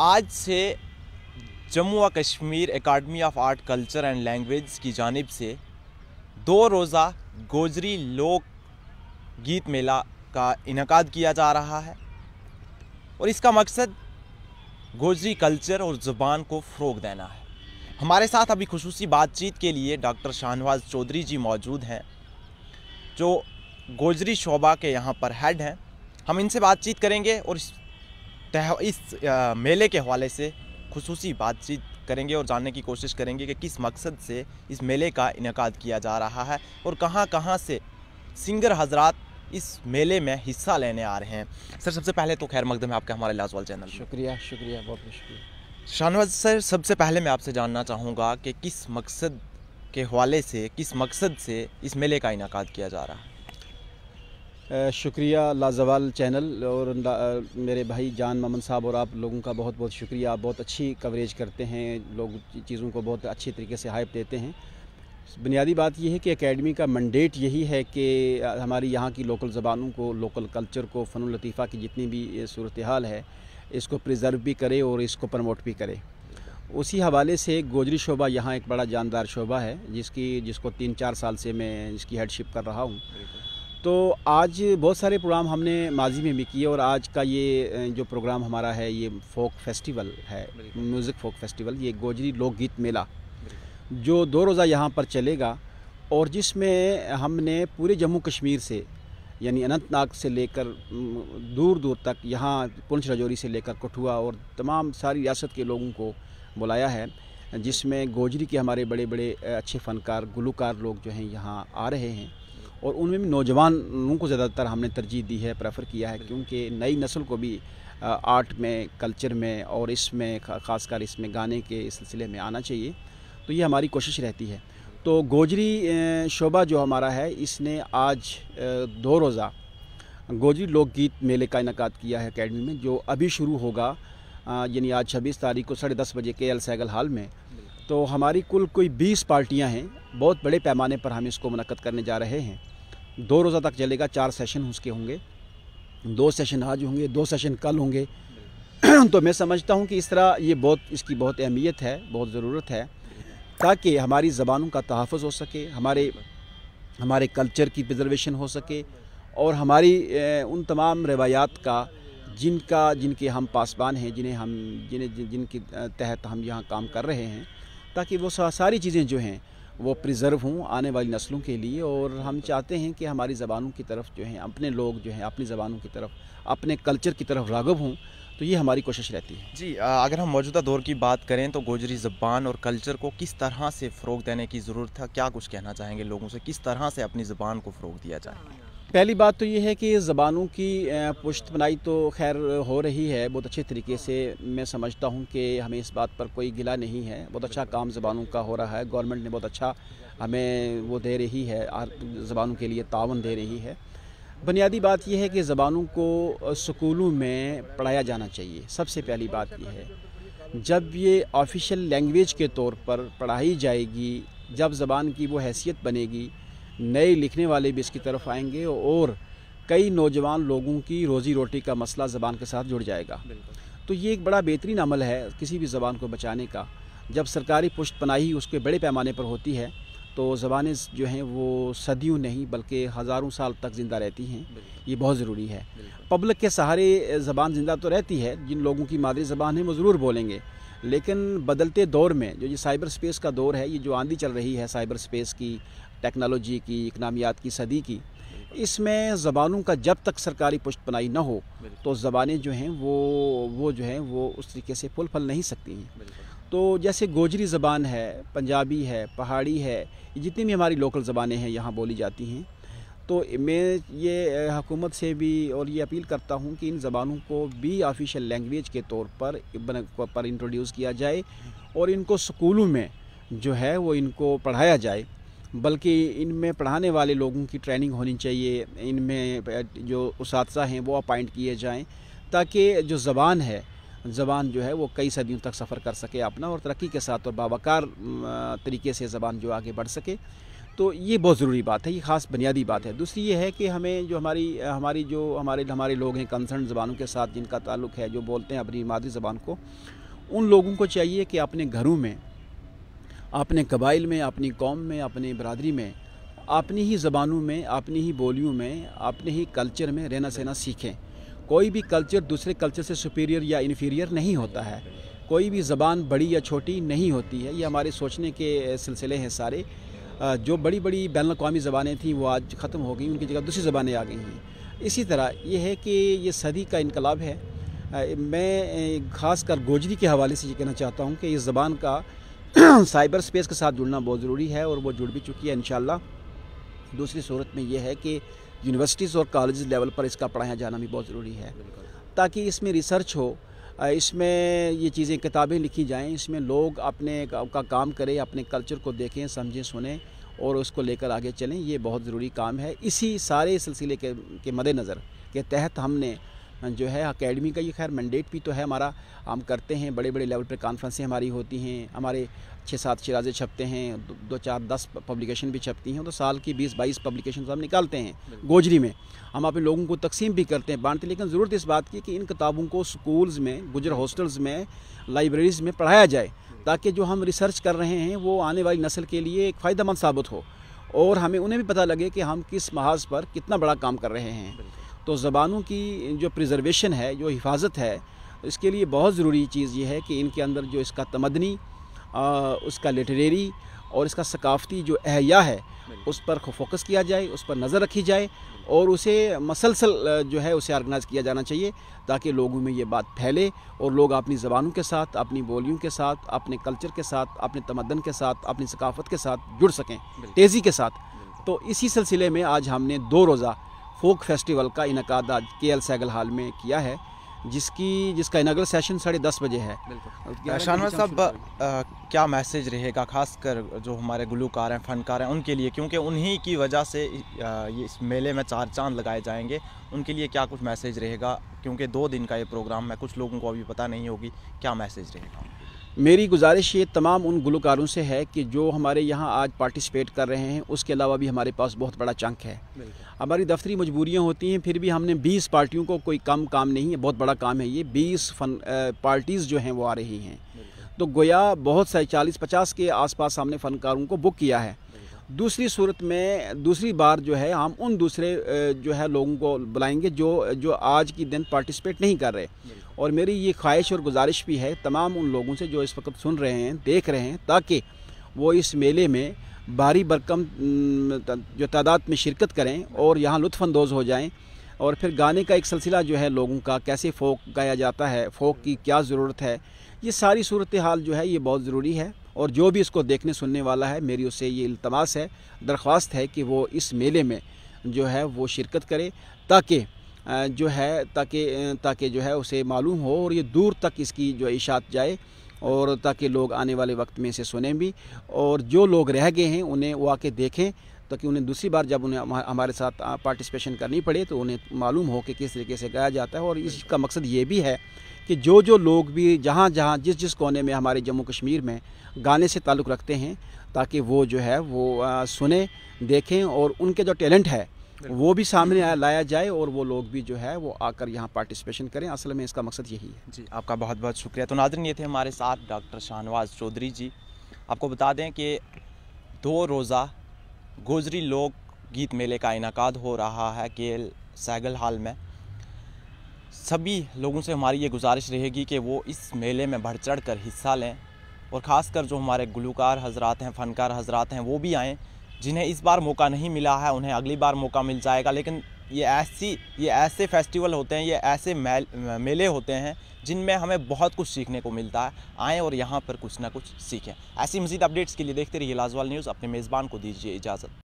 आज से जम्मू और Kashmir academy of art culture and language की जानब से दो रोज़ा गोजरी लोक गीत मेला का इनका किया जा रहा है और इसका मकसद गोजरी कल्चर और ज़ुबान को फ़रोग देना है हमारे साथ अभी खसूसी बातचीत के लिए डॉक्टर शाहनवाज चौधरी जी मौजूद हैं जो गोजरी शोबा के यहाँ पर हेड हैं हम इनसे बातचीत करेंगे और तह इस मेले के हवाले से खसूसी बातचीत करेंगे और जानने की कोशिश करेंगे कि किस मकसद से इस मेले का इनका किया जा रहा है और कहाँ कहाँ से सिंगर हजरात इस मेले में हिस्सा लेने आ रहे हैं सर सबसे पहले तो खैर मकदम है आपका हमारे लाजवाल चैनल शुक्रिया शुक्रिया बहुत बहुत शुक्रिया शाहनवाज सर सबसे पहले मैं आपसे जानना चाहूँगा कि किस मकसद के हवाले से किस मकसद से इस मेले का इनका किया जा रहा है शुक्रिया लाजवाल चैनल और मेरे भाई जान ममन साहब और आप लोगों का बहुत बहुत शुक्रिया आप बहुत अच्छी कवरेज करते हैं लोग चीज़ों को बहुत अच्छे तरीके से हाइप देते हैं बुनियादी बात यह है कि एकेडमी का मंडेट यही है कि हमारी यहाँ की लोकल ज़बानों को लोकल कल्चर को फ़न लतीफ़ा की जितनी भी सूरत हाल है इसको प्रिज़र्व भी करे और इसको प्रमोट भी करे उसी हवाले से गोजरी शोबा यहाँ एक बड़ा जानदार शोबा है जिसकी जिसको तीन चार साल से मैं इसकी हेडशिप कर रहा हूँ तो आज बहुत सारे प्रोग्राम हमने माजी में भी किए और आज का ये जो प्रोग्राम हमारा है ये फोक फेस्टिवल है म्यूज़िक फोक फेस्टिवल ये गोजरी लोकगीत मेला जो दो रोज़ा यहाँ पर चलेगा और जिसमें हमने पूरे जम्मू कश्मीर से यानी अनंतनाग से लेकर दूर दूर तक यहाँ पुंछ रजौरी से लेकर कठुआ और तमाम सारी रियासत के लोगों को बुलाया है जिसमें गोजरी के हमारे बड़े बड़े अच्छे फ़नकार गुलकार लोग जो हैं यहाँ आ रहे हैं और उनमें भी नौजवानों को ज़्यादातर हमने तरजीह दी है प्रेफर किया है क्योंकि नई नस्ल को भी आर्ट में कल्चर में और इसमें ख़ासकर इसमें गाने के सिलसिले में आना चाहिए तो ये हमारी कोशिश रहती है तो गोजरी शोबा जो हमारा है इसने आज दो रोज़ा गोजरी लोकगीत मेले का इनका किया है अकेडमी में जो अभी शुरू होगा यानी आज छब्बीस तारीख को साढ़े दस बजे के एल सैगल हाल में तो हमारी कुल कोई बीस पार्टियाँ हैं बहुत बड़े पैमाने पर हम इसको मनक़द करने जा रहे हैं दो रोज़ा तक चलेगा चार सेशन उसके होंगे दो सेशन आज होंगे दो सेशन कल होंगे तो मैं समझता हूँ कि इस तरह ये बहुत इसकी बहुत अहमियत है बहुत ज़रूरत है ताकि हमारी ज़बानों का तहफ़ हो सके हमारे हमारे कल्चर की प्रज़र्वेशन हो सके और हमारी उन तमाम रवायात का जिनका जिनके हम पासबान हैं जिन्हें हम जिन्हें जिनके तहत हम यहाँ काम कर रहे हैं ताकि वो सारी चीज़ें जो हैं वो प्रिज़र्व हों आने वाली नस्लों के लिए और हम चाहते हैं कि हमारी ज़बानों की तरफ जो हैं अपने लोग जो हैं अपनी ज़बानों की तरफ अपने कल्चर की तरफ रागब हों तो ये हमारी कोशिश रहती है जी अगर हम मौजूदा दौर की बात करें तो गोजरी ज़बान और कल्चर को किस तरह से फ़रोग देने की ज़रूरत था क्या कुछ कहना चाहेंगे लोगों से किस तरह से अपनी ज़बान को फ़रोग दिया जाए पहली बात तो ये है कि ज़बानों की पुश्त बनाई तो खैर हो रही है बहुत अच्छे तरीके से मैं समझता हूँ कि हमें इस बात पर कोई गिला नहीं है बहुत अच्छा काम ज़बानों का हो रहा है गवर्नमेंट ने बहुत अच्छा हमें वो दे रही है ज़बानों के लिए तावन दे रही है बुनियादी बात यह है कि ज़बानों को स्कूलों में पढ़ाया जाना चाहिए सबसे पहली बात यह है जब ये ऑफिशियल लैंग्वेज के तौर पर पढ़ाई जाएगी जब ज़बान की वो हैसियत बनेगी नए लिखने वाले भी इसकी तरफ आएंगे और कई नौजवान लोगों की रोज़ी रोटी का मसला ज़बान के साथ जुड़ जाएगा तो ये एक बड़ा बेहतरीन अमल है किसी भी ज़बान को बचाने का जब सरकारी पुष्ट पनाही उसके बड़े पैमाने पर होती है तो ज़बानें जो हैं वो सदियों नहीं बल्कि हज़ारों साल तक ज़िंदा रहती हैं ये बहुत ज़रूरी है पब्लिक के सहारे ज़बान ज़िंदा तो रहती है जिन लोगों की मादरी ज़बान है वो ज़रूर बोलेंगे लेकिन बदलते दौर में जो ये साइबर स्पेस का दौर है ये जो आंधी चल रही है साइबर स्पेस की टेक्नोलॉजी की इकनामियात की सदी की इसमें ज़बानों का जब तक सरकारी पुष्ट बनाई ना हो तो ज़बानें जो हैं वो वो जो हैं वो उस तरीके से फुल फल नहीं सकती हैं तो जैसे गोजरी ज़बान है पंजाबी है पहाड़ी है जितनी भी हमारी लोकल ज़बानें हैं यहाँ बोली जाती हैं तो मैं ये हुकूमत से भी और ये अपील करता हूँ कि इन ज़बानों को भी ऑफिशियल लैंग्वेज के तौर पर पर इंट्रोड्यूस किया जाए और इनको स्कूलों में जो है वो इनको पढ़ाया जाए बल्कि इनमें पढ़ाने वाले लोगों की ट्रेनिंग होनी चाहिए इनमें जो उस हैं वो अपॉइंट किए जाएँ ताकि जो ज़बान है ज़बान जो है वो कई सदियों तक सफ़र कर सके अपना और तरक्की के साथ और बावकार तरीके से ज़बान जो आगे बढ़ सके तो ये बहुत ज़रूरी बात है ये ख़ास बुनियादी बात है दूसरी ये है कि हमें जो हमारी हमारी जो हमारे हमारे लोग हैं कंसर्न ज़बानों के साथ जिनका ताल्लुक है जो बोलते हैं अपनी मादरी ज़बान को उन लोगों को चाहिए कि अपने घरों में अपने कबाइल में अपनी कौम में अपनी बरदरी में अपनी ही ज़बानों में अपनी ही बोलियों में अपने ही कल्चर में रहना सहना सीखें कोई भी कल्चर दूसरे कल्चर से सुपीरियर या इन्फीरियर नहीं होता है कोई भी ज़बान बड़ी या छोटी नहीं होती है ये हमारे सोचने के सिलसिले हैं सारे जो बड़ी बड़ी बैन अवी ज़बानें थी वो आज ख़त्म हो गई उनकी जगह दूसरी ज़बानें आ गई हैं इसी तरह ये है कि ये सदी का इनकलाब है मैं ख़ास कर गोजरी के हवाले से ये कहना चाहता हूँ कि इस ज़बान का साइबर स्पेस के साथ जुड़ना बहुत ज़रूरी है और वो जुड़ भी चुकी है इन दूसरी सूरत में यह है कि यूनिवर्सिटीज़ और कॉलेज लेवल पर इसका पढ़ाया जाना भी बहुत ज़रूरी है ताकि इसमें रिसर्च हो इसमें ये चीज़ें किताबें लिखी जाएँ इसमें लोग अपने का, काम करें अपने कल्चर को देखें समझें सुने और उसको लेकर आगे चलें ये बहुत ज़रूरी काम है इसी सारे सिलसिले के, के मद्देनज़र के तहत हमने जो है अकेडमी का ये खैर मैंडेट भी तो है हमारा हम करते हैं बड़े बड़े लेवल पर कॉन्फ्रेंसें हमारी होती हैं हमारे छः सात शराजे छपते हैं दो, चार दस पब्लिकेशन भी छपती हैं तो साल की बीस बाईस पब्लिकेशन हम निकालते हैं गोजरी में हम अपने लोगों को तकसीम भी करते हैं बांटते लेकिन ज़रूरत इस बात की कि इन किताबों को स्कूल्स में गुजर हॉस्टल्स में लाइब्रेरीज़ में पढ़ाया जाए ताकि जो हम रिसर्च कर रहे हैं वो आने वाली नस्ल के लिए एक फ़ायदेमंद साबित हो और हमें उन्हें भी पता लगे कि हम किस महाज पर कितना बड़ा काम कर रहे हैं तो ज़बानों की जो प्रिजर्वेशन है जो हिफाजत है इसके लिए बहुत ज़रूरी चीज़ ये है कि इनके अंदर जो इसका तमदनी उसका लिटरेरी और इसका सकाफ़ती जो अहिया है उस पर फोकस किया जाए उस पर नज़र रखी जाए और उसे मसलसल जो है उसे ऑर्गेनाइज़ किया जाना चाहिए ताकि लोगों में ये बात फैले और लोग अपनी ज़बानों के साथ अपनी बोलियों के साथ अपने कल्चर के साथ अपने तमदन के साथ अपनी सकाफ़त के साथ जुड़ सकें तेज़ी के साथ तो इसी सिलसिले में आज हमने दो रोज़ा फोक फेस्टिवल का इनका आज के एल सैगल हॉल में किया है जिसकी जिसका इनागल सेशन साढ़े दस बजे है शाहनवाज साहब क्या मैसेज रहेगा खासकर जो हमारे गुलूकार हैं फनकार हैं उनके लिए क्योंकि उन्हीं की वजह से ये इस मेले में चार चांद लगाए जाएंगे उनके लिए क्या कुछ मैसेज रहेगा क्योंकि दो दिन का ये प्रोग्राम है कुछ लोगों को अभी पता नहीं होगी क्या मैसेज रहेगा मेरी गुजारिश ये तमाम उन गुलकारों से है कि जो हमारे यहाँ आज पार्टिसिपेट कर रहे हैं उसके अलावा भी हमारे पास बहुत बड़ा चंक है हमारी दफ्तरी मजबूरियाँ होती हैं फिर भी हमने 20 पार्टियों को कोई कम काम नहीं है बहुत बड़ा काम है ये 20 फन पार्टीज़ जो हैं वो आ रही हैं तो गोया बहुत सारे चालीस पचास के आसपास हमने फ़नकारों को बुक किया है दूसरी सूरत में दूसरी बार जो है हम उन दूसरे जो है लोगों को बुलाएंगे जो जो आज की दिन पार्टिसिपेट नहीं कर रहे और मेरी ये ख्वाहिश और गुजारिश भी है तमाम उन लोगों से जो इस वक्त सुन रहे हैं देख रहे हैं ताकि वो इस मेले में भारी बरकम जो तादाद में शिरकत करें और यहाँ लुफानंदोज़ हो जाएँ और फिर गाने का एक सिलसिला जो है लोगों का कैसे फ़ोक गाया जाता है फ़ोक की क्या ज़रूरत है ये सारी सूरत हाल जो है ये बहुत ज़रूरी है और जो भी इसको देखने सुनने वाला है मेरी उससे ये इल्तमास है दरख्वास्त है कि वो इस मेले में जो है वो शिरकत करे ताकि जो है ताकि ताकि जो है उसे मालूम हो और ये दूर तक इसकी जो इशात जाए और ताकि लोग आने वाले वक्त में इसे सुने भी और जो लोग रह गए हैं उन्हें वो आके देखें ताकि उन्हें दूसरी बार जब उन्हें हमारे साथ पार्टिसिपेशन करनी पड़े तो उन्हें मालूम हो कि किस तरीके से गाया जाता है और इसका मकसद ये भी है कि जो जो लोग भी जहाँ जहाँ जिस जिस कोने में हमारे जम्मू कश्मीर में गाने से ताल्लुक़ रखते हैं ताकि वो जो है वो सुने देखें और उनके जो टैलेंट है वो भी सामने लाया जाए और वो लोग भी जो है वो आकर यहाँ पार्टिसिपेशन करें असल में इसका मकसद यही है जी आपका बहुत बहुत शुक्रिया तो नाजरन ये थे हमारे साथ डॉक्टर शाहनवाज चौधरी जी आपको बता दें कि दो रोज़ा गोजरी लोक गीत मेले का इनका हो रहा है केल सैगल हाल में सभी लोगों से हमारी ये गुजारिश रहेगी कि वो इस मेले में बढ़ चढ़ कर हिस्सा लें और ख़ास कर जो हमारे गुलकार हजरात हैं फ़नकार हजरात हैं वो भी आएँ जिन्हें इस बार मौका नहीं मिला है उन्हें अगली बार मौका मिल जाएगा लेकिन ये ऐसी ये ऐसे फेस्टिवल होते हैं ये ऐसे मेले होते हैं जिनमें हमें बहुत कुछ सीखने को मिलता है आएँ और यहाँ पर कुछ ना कुछ सीखें ऐसी मजीद अपडेट्स के लिए देखते रहिए लाजवाल न्यूज़ अपने मेज़बान को दीजिए इजाज़त